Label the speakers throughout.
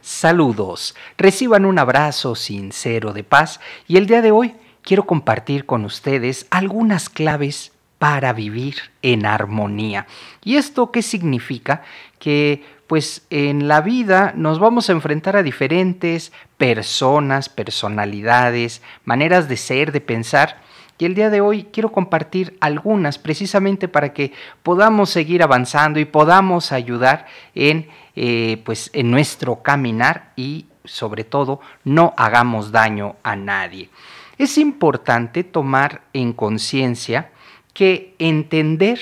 Speaker 1: saludos. Reciban un abrazo sincero de paz y el día de hoy quiero compartir con ustedes algunas claves para vivir en armonía. ¿Y esto qué significa? Que pues en la vida nos vamos a enfrentar a diferentes personas, personalidades, maneras de ser, de pensar. Y el día de hoy quiero compartir algunas precisamente para que podamos seguir avanzando y podamos ayudar en eh, pues en nuestro caminar y sobre todo no hagamos daño a nadie. Es importante tomar en conciencia que entender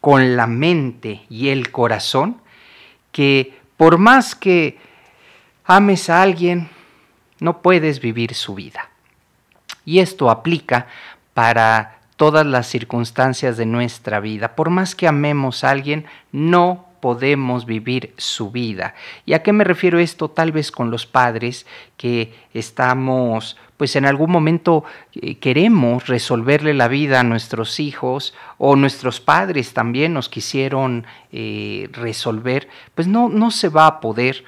Speaker 1: con la mente y el corazón que por más que ames a alguien, no puedes vivir su vida. Y esto aplica para todas las circunstancias de nuestra vida. Por más que amemos a alguien, no podemos vivir su vida. ¿Y a qué me refiero esto? Tal vez con los padres que estamos, pues en algún momento eh, queremos resolverle la vida a nuestros hijos o nuestros padres también nos quisieron eh, resolver, pues no, no se va a poder.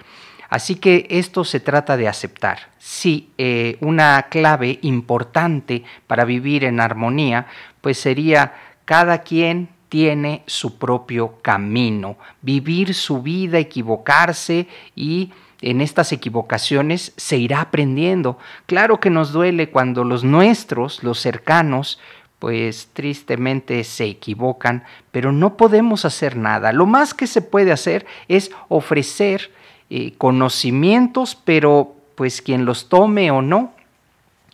Speaker 1: Así que esto se trata de aceptar. Sí, eh, una clave importante para vivir en armonía, pues sería cada quien tiene su propio camino, vivir su vida, equivocarse y en estas equivocaciones se irá aprendiendo. Claro que nos duele cuando los nuestros, los cercanos, pues tristemente se equivocan, pero no podemos hacer nada. Lo más que se puede hacer es ofrecer eh, conocimientos, pero pues quien los tome o no,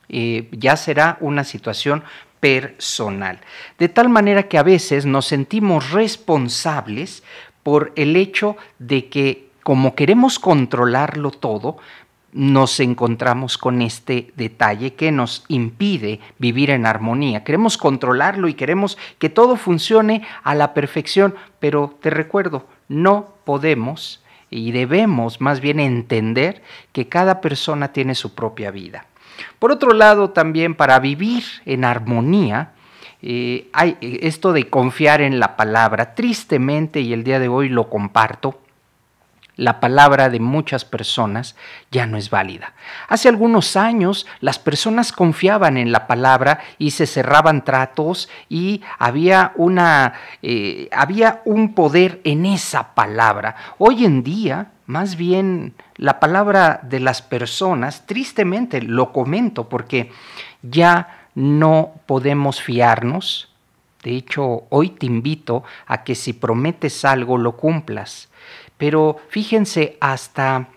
Speaker 1: eh, ya será una situación personal. De tal manera que a veces nos sentimos responsables por el hecho de que como queremos controlarlo todo, nos encontramos con este detalle que nos impide vivir en armonía. Queremos controlarlo y queremos que todo funcione a la perfección, pero te recuerdo, no podemos y debemos más bien entender que cada persona tiene su propia vida. Por otro lado, también para vivir en armonía, eh, hay eh, esto de confiar en la palabra. Tristemente, y el día de hoy lo comparto, la palabra de muchas personas ya no es válida. Hace algunos años las personas confiaban en la palabra y se cerraban tratos y había, una, eh, había un poder en esa palabra. Hoy en día más bien la palabra de las personas, tristemente lo comento porque ya no podemos fiarnos. De hecho, hoy te invito a que si prometes algo lo cumplas. Pero fíjense, hasta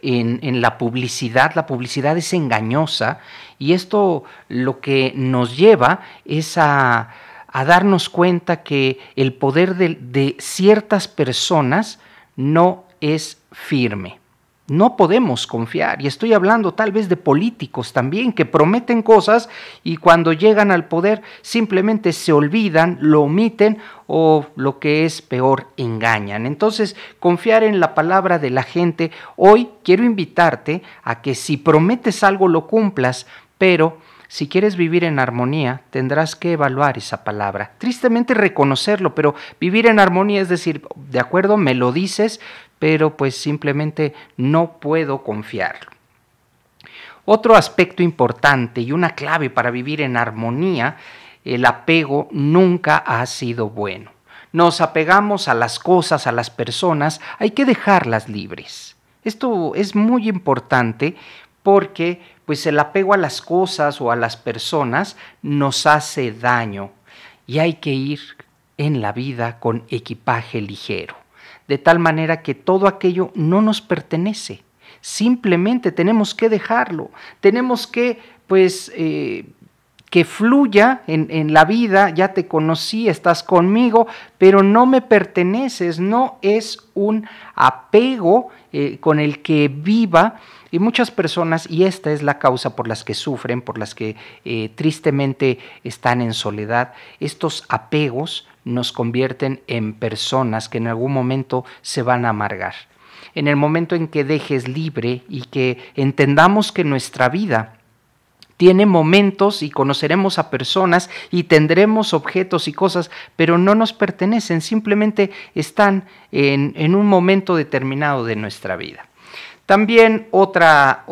Speaker 1: en, la publicidad. La publicidad es engañosa y esto lo que nos lleva es a, a darnos cuenta que el poder de, de, ciertas personas no es firme. No podemos confiar, y estoy hablando tal vez de políticos también que prometen cosas y cuando llegan al poder simplemente se olvidan, lo omiten o lo que es peor, engañan. Entonces, confiar en la palabra de la gente. Hoy quiero invitarte a que si prometes algo lo cumplas, pero si quieres vivir en armonía, tendrás que evaluar esa palabra. Tristemente reconocerlo, pero vivir en armonía es decir, de acuerdo, me lo dices, pero pues simplemente no puedo confiar. Otro aspecto importante y una clave para vivir en armonía, el apego nunca ha sido bueno. Nos apegamos a las cosas, a las personas, hay que dejarlas libres. Esto es muy importante porque pues el apego a las cosas o a las personas nos hace daño y hay que ir en la vida con equipaje ligero de tal manera que todo aquello no nos pertenece. Simplemente tenemos que dejarlo, tenemos que, pues, eh, que fluya en, la vida, ya te conocí, estás conmigo, pero no me perteneces, no es un apego eh, con el que viva. Y muchas personas, y esta es la causa por las que sufren, por las que eh, tristemente están en soledad, estos apegos nos convierten en personas que en algún momento se van a amargar. En el momento en que dejes libre y que entendamos que nuestra vida tiene momentos y conoceremos a personas y tendremos objetos y cosas, pero no nos pertenecen, simplemente están en, un momento determinado de nuestra vida. También otra,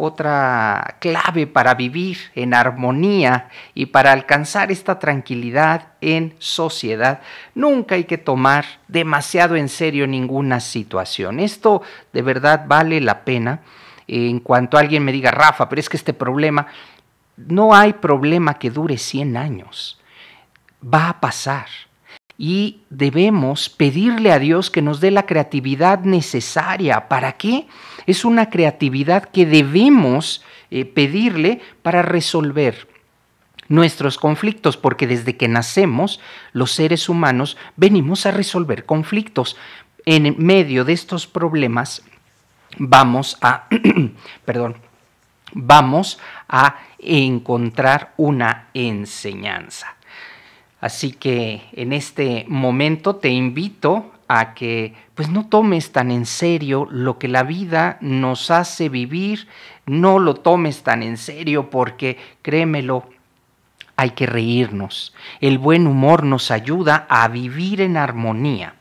Speaker 1: clave para vivir en armonía y para alcanzar esta tranquilidad en sociedad, nunca hay que tomar demasiado en serio ninguna situación. Esto de verdad vale la pena. En cuanto alguien me diga, Rafa, pero es que este problema, no hay problema que dure 100 años. Va a pasar y debemos pedirle a Dios que nos dé la creatividad necesaria. ¿Para qué? Es una creatividad que debemos eh, pedirle para resolver nuestros conflictos, porque desde que nacemos los seres humanos venimos a resolver conflictos. En medio de estos problemas vamos a, perdón, vamos a encontrar una enseñanza. Así que en este momento te invito a que pues no tomes tan en serio lo que la vida nos hace vivir, no lo tomes tan en serio porque créemelo, hay que reírnos. El buen humor nos ayuda a vivir en armonía.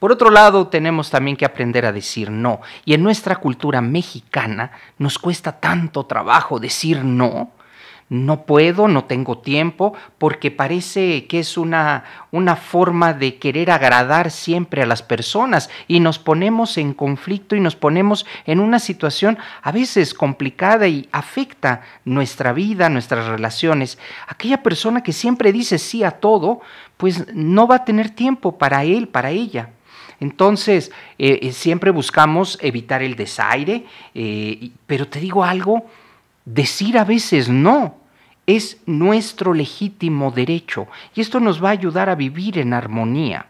Speaker 1: Por otro lado, tenemos también que aprender a decir no. Y en nuestra cultura mexicana nos cuesta tanto trabajo decir no no puedo, no tengo tiempo, porque parece que es una, una forma de querer agradar siempre a las personas y nos ponemos en conflicto y nos ponemos en una situación a veces complicada y afecta nuestra vida, nuestras relaciones. Aquella persona que siempre dice sí a todo, pues no va a tener tiempo para él, para ella. Entonces, eh, eh, siempre buscamos evitar el desaire, eh, pero te digo algo, Decir a veces no es nuestro legítimo derecho y esto nos va a ayudar a vivir en armonía.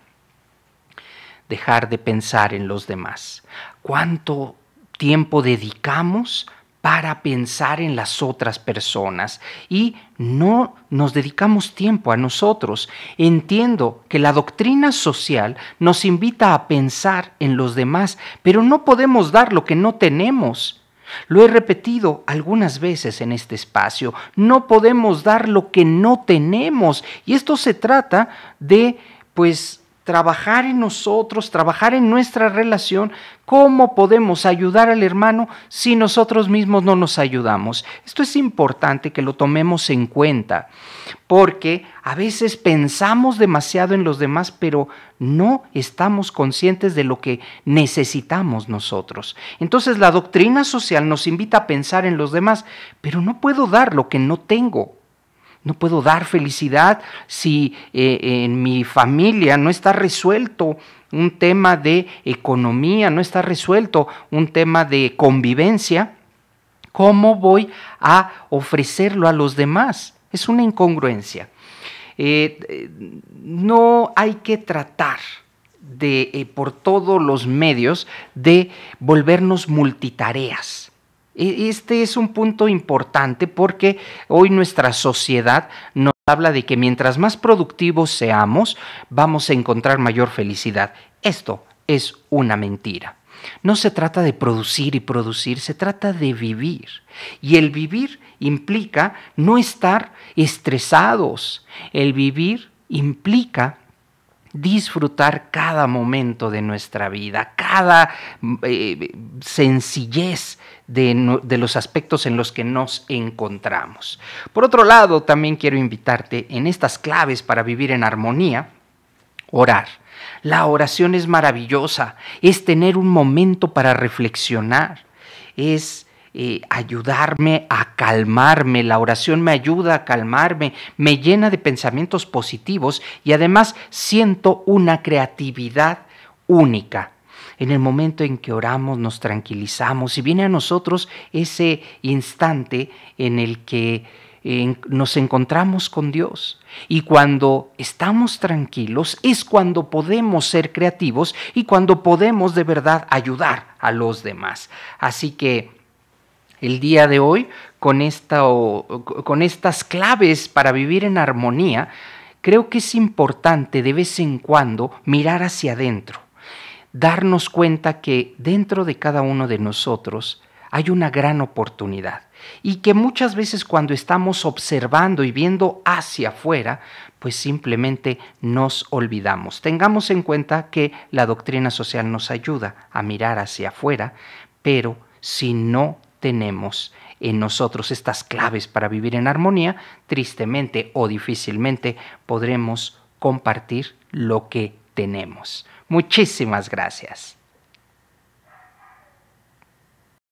Speaker 1: Dejar de pensar en los demás. ¿Cuánto tiempo dedicamos para pensar en las otras personas y no nos dedicamos tiempo a nosotros. Entiendo que la doctrina social nos invita a pensar en los demás, pero no podemos dar lo que no tenemos. Lo he repetido algunas veces en este espacio, no podemos dar lo que no tenemos. Y esto se trata de, pues, trabajar en nosotros, trabajar en nuestra relación, cómo podemos ayudar al hermano si nosotros mismos no nos ayudamos. Esto es importante que lo tomemos en cuenta, porque a veces pensamos demasiado en los demás, pero no estamos conscientes de lo que necesitamos nosotros. Entonces la doctrina social nos invita a pensar en los demás, pero no puedo dar lo que no tengo. No puedo dar felicidad si eh, en mi familia no está resuelto un tema de economía, no está resuelto un tema de convivencia. ¿Cómo voy a ofrecerlo a los demás? Es una incongruencia. Eh, eh, no hay que tratar de, por todos los medios de volvernos multitareas este es un punto importante porque hoy nuestra sociedad nos habla de que mientras más productivos seamos, vamos a encontrar mayor felicidad. Esto es una mentira. No se trata de producir y producir, se trata de vivir. Y el vivir implica no estar estresados. El vivir implica disfrutar cada momento de nuestra vida, Mm, eh, sencillez de, los aspectos en los que nos encontramos. Por otro lado, también quiero invitarte en estas claves para vivir en armonía, orar. La oración es maravillosa, es tener un momento para reflexionar, es eh, ayudarme a calmarme. La oración me ayuda a calmarme, me llena de pensamientos positivos y además siento una creatividad única en el momento en que oramos, nos tranquilizamos y viene a nosotros ese instante en el que nos encontramos con Dios. Y cuando estamos tranquilos es cuando podemos ser creativos y cuando podemos de verdad ayudar a los demás. Así que el día de hoy, con, esta, con estas claves para vivir en armonía, creo que es importante de vez en cuando mirar hacia adentro darnos cuenta que dentro de cada uno de nosotros hay una gran oportunidad y que muchas veces cuando estamos observando y viendo hacia afuera, pues simplemente nos olvidamos. Tengamos en cuenta que la doctrina social nos ayuda a mirar hacia afuera, pero si no tenemos en nosotros estas claves para vivir en armonía, tristemente o difícilmente podremos compartir lo que tenemos. Muchísimas gracias.